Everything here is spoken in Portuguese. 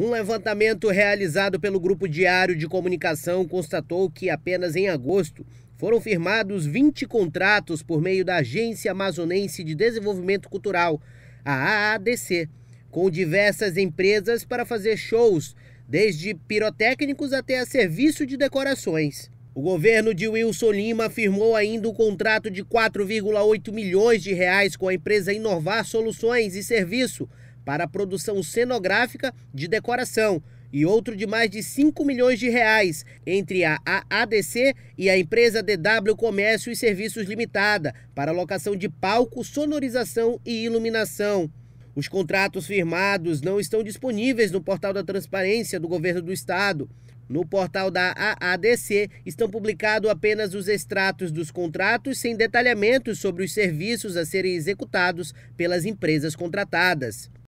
Um levantamento realizado pelo Grupo Diário de Comunicação constatou que apenas em agosto foram firmados 20 contratos por meio da Agência Amazonense de Desenvolvimento Cultural, a AADC, com diversas empresas para fazer shows, desde pirotécnicos até a serviço de decorações. O governo de Wilson Lima firmou ainda um contrato de 4,8 milhões de reais com a empresa Inovar Soluções e Serviço para a produção cenográfica de decoração e outro de mais de 5 milhões de reais entre a AADC e a empresa DW Comércio e Serviços Limitada para locação de palco, sonorização e iluminação. Os contratos firmados não estão disponíveis no portal da transparência do governo do estado. No portal da AADC estão publicados apenas os extratos dos contratos sem detalhamentos sobre os serviços a serem executados pelas empresas contratadas.